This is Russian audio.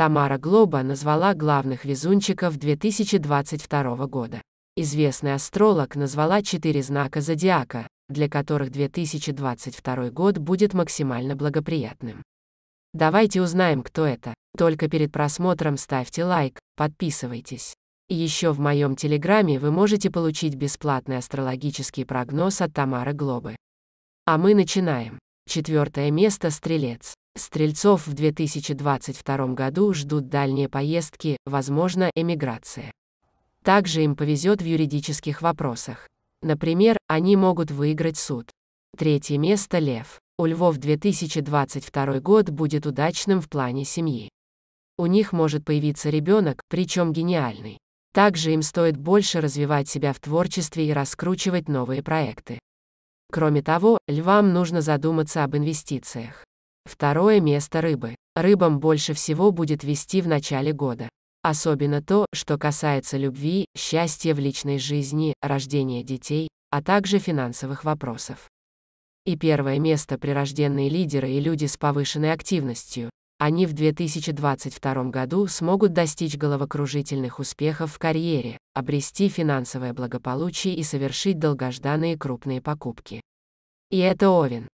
Тамара Глоба назвала главных везунчиков 2022 года. Известный астролог назвала четыре знака зодиака, для которых 2022 год будет максимально благоприятным. Давайте узнаем, кто это. Только перед просмотром ставьте лайк, подписывайтесь. И еще в моем телеграме вы можете получить бесплатный астрологический прогноз от Тамары Глобы. А мы начинаем. Четвертое место – Стрелец. Стрельцов в 2022 году ждут дальние поездки, возможно, эмиграция. Также им повезет в юридических вопросах. Например, они могут выиграть суд. Третье место Лев. У львов 2022 год будет удачным в плане семьи. У них может появиться ребенок, причем гениальный. Также им стоит больше развивать себя в творчестве и раскручивать новые проекты. Кроме того, львам нужно задуматься об инвестициях. Второе место рыбы. Рыбам больше всего будет вести в начале года. Особенно то, что касается любви, счастья в личной жизни, рождения детей, а также финансовых вопросов. И первое место прирожденные лидеры и люди с повышенной активностью. Они в 2022 году смогут достичь головокружительных успехов в карьере, обрести финансовое благополучие и совершить долгожданные крупные покупки. И это Овен.